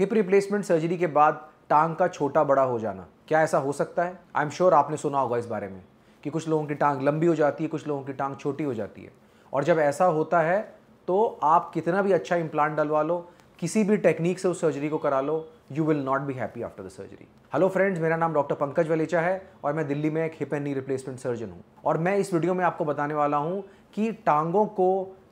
hip replacement surgery के बाद टांग का छोटा बड़ा हो जाना क्या ऐसा हो सकता है आई एम श्योर आपने सुना होगा इस बारे में कि कुछ लोगों की टांग लंबी हो जाती है कुछ लोगों की टांग छोटी हो जाती है और जब ऐसा होता है तो आप कितना भी अच्छा इम्प्लांट डलवा लो किसी भी टेक्निक से उस सर्जरी को करा लो you will not be happy after the surgery hello friends मेरा नाम डॉक्टर पंकज वलेचा है और मैं दिल्ली में एक hip and knee replacement surgeon हूँ और मैं इस वीडियो में आपको बताने वाला हूँ कि टांगों को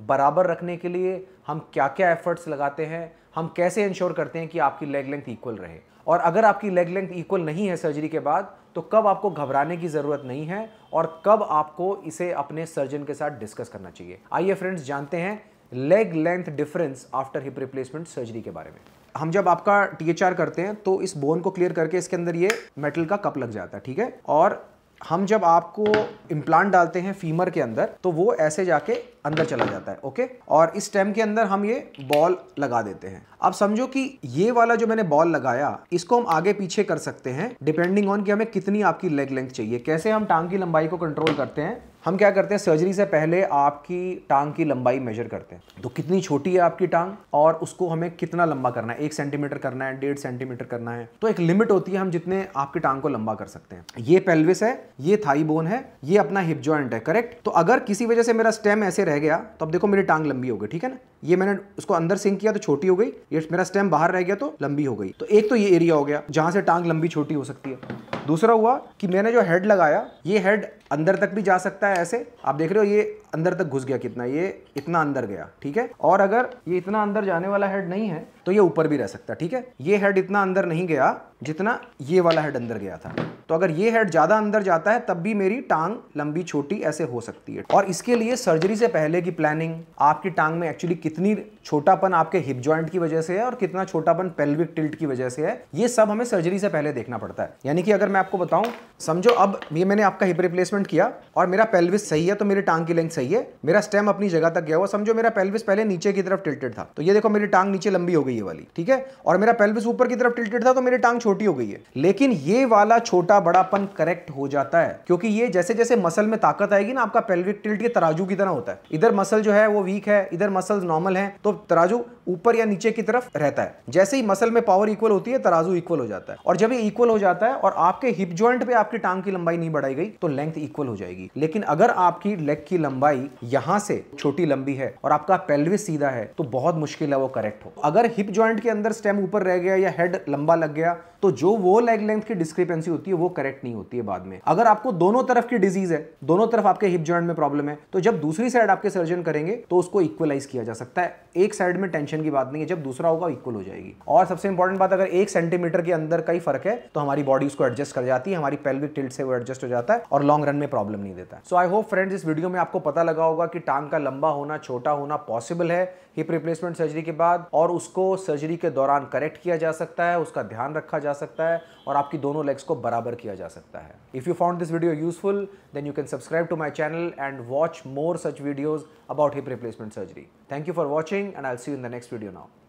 बराबर रखने के लिए हम क्या क्या एफर्ट्स लगाते हैं हम कैसे इंश्योर करते हैं कि आपकी लेग लेंथ इक्वल रहे और अगर आपकी लेग लेंथ इक्वल नहीं है सर्जरी के बाद तो कब आपको घबराने की ज़रूरत नहीं है और कब आपको इसे अपने सर्जन के साथ डिस्कस करना चाहिए आइए फ्रेंड्स जानते हैं leg length difference after hip replacement surgery के बारे में हम जब आपका टी करते हैं तो इस बोन को क्लियर करके इसके अंदर ये मेटल का कप लग जाता है ठीक है और हम जब आपको इम्प्लांट डालते हैं फीमर के अंदर तो वो ऐसे जाके अंदर चला जाता है ओके और इस स्टेम के अंदर हम ये बॉल लगा देते हैं अब समझो कि ये वाला जो मैंने बॉल लगाया इसको हम आगे पीछे कर सकते हैं डिपेंडिंग ऑन कि हमें कितनी आपकी लेग लेंथ चाहिए कैसे हम टांग की लंबाई को कंट्रोल करते हैं हम क्या करते हैं सर्जरी से पहले आपकी टांग की लंबाई मेजर करते हैं तो कितनी छोटी है आपकी टांग और उसको हमें कितना लंबा करना है एक सेंटीमीटर करना है डेढ़ सेंटीमीटर करना है तो एक लिमिट होती है हम जितने आपकी टांग को लंबा कर सकते हैं ये पेल्विस है ये थाई बोन है ये अपना हिप ज्वाइंट है करेक्ट तो अगर किसी वजह से मेरा स्टेम ऐसे रह गया तो अब देखो मेरी टांग लंबी हो गई ठीक है ना ये मैंने उसको अंदर सिंक किया तो छोटी हो गई ये मेरा स्टेम बाहर रह गया तो लंबी हो गई तो एक तो ये एरिया हो गया जहां से टांग लंबी छोटी हो सकती है दूसरा हुआ कि मैंने जो हेड लगाया ये हेड अंदर तक भी जा सकता है ऐसे आप देख रहे हो ये अंदर तक घुस गया कितना ये इतना अंदर गया ठीक है और अगर ये इतना अंदर जाने वाला हेड नहीं है तो ये ऊपर भी रह सकता है ठीक है ये हेड इतना अंदर नहीं गया जितना ये वाला हेड अंदर गया था तो अगर ये हेड ज़्यादा अंदर जाता है तब भी मेरी टांग लंबी छोटी ऐसे हो सकती है और इसके लिए सर्जरी से पहले की प्लानिंग आपकी टांग में एक्चुअली कितनी छोटापन आपके हिप ज्वाइंट की वजह से है और कितना छोटापन पेल्विक टिल्ट की वजह से है ये सब हमें सर्जरी से पहले देखना पड़ता है यानी कि अगर मैं आपको बताऊं समझो अब ये मैंने आपका हिप रिप्लेसमेंट किया और मेरा पेल्विस सही है तो मेरी टांग की लेंथ सही है मेरा स्टेम अपनी जगह तक गया हुआ समझो मेरा पेल्विस पहले नीचे की तरफ टिल्टेड था तो ये देखो मेरी टांग नीचे लंबी हो गई है वाली ठीक है और मेरा पेल्विस ऊपर की तरफ टिल्टेड था तो मेरी टांग छोटी हो गई है लेकिन ये वाला छोटा बड़ापन करेक्ट हो जाता है क्योंकि ये जैसे जैसे मसल में ताकत आएगी ना आपका पेल्विक टिल्ट के तराजू की तरह होता है इधर मसल जो है वो वीक है इधर मसल नॉर्मल है तो तराजू ऊपर या नीचे की तरफ रहता है जैसे ही मसल में पावर इक्वल होती है तराजू इक्वल हो जाता है और जब ये इक्वल हो जाता है और आपके हिप ज्वाइंट पे आपकी टांग की लंबाई नहीं बढ़ाई गई तो लेंथ इक्वल हो जाएगी लेकिन अगर आपकी लेग की लंबाई यहां से छोटी लंबी है और आपका पेल्विस सीधा है तो बहुत मुश्किल है वो करेक्ट हो अगर हिप ज्वाइंट के अंदर स्टेम ऊपर रह गया या हेड लंबा लग गया तो जो वो लेग लेंथ की डिस्क्रिपेंसी होती है वो करेक्ट नहीं होती है बाद में अगर आपको दोनों तरफ की डिजीज है दोनों तरफ आपके हिप जॉइंट में प्रॉब्लम है तो जब दूसरी साइड आपके सर्जन करेंगे तो उसको इक्वलाइज किया जा सकता है एक साइड में टेंशन की बात नहीं है जब दूसरा होगा इक्वल हो जाएगी और सबसे इंपॉर्टेंट बात अगर एक सेंटीमीटर के अंदर कई फर्क है तो हमारी बॉडी उसको एडजस्ट कर जाती है हमारी पेल्विक टिल्ट से वो एडजस्ट हो जाता है और लॉन्ग रन में प्रॉब्लम नहीं देता सो आई होप फ्रेंड्स इस वीडियो में आपको पता लगा होगा कि टांग का लंबा होना छोटा होना पॉसिबल है हिप रिप्लेसमेंट सर्जरी के बाद और उसको सर्जरी के दौरान करेक्ट किया जा सकता है उसका ध्यान रखा जा जा सकता है और आपकी दोनों लेग्स को बराबर किया जा सकता है if you found this video useful then you can subscribe to my channel and watch more such videos about hip replacement surgery thank you for watching and I see in the next video now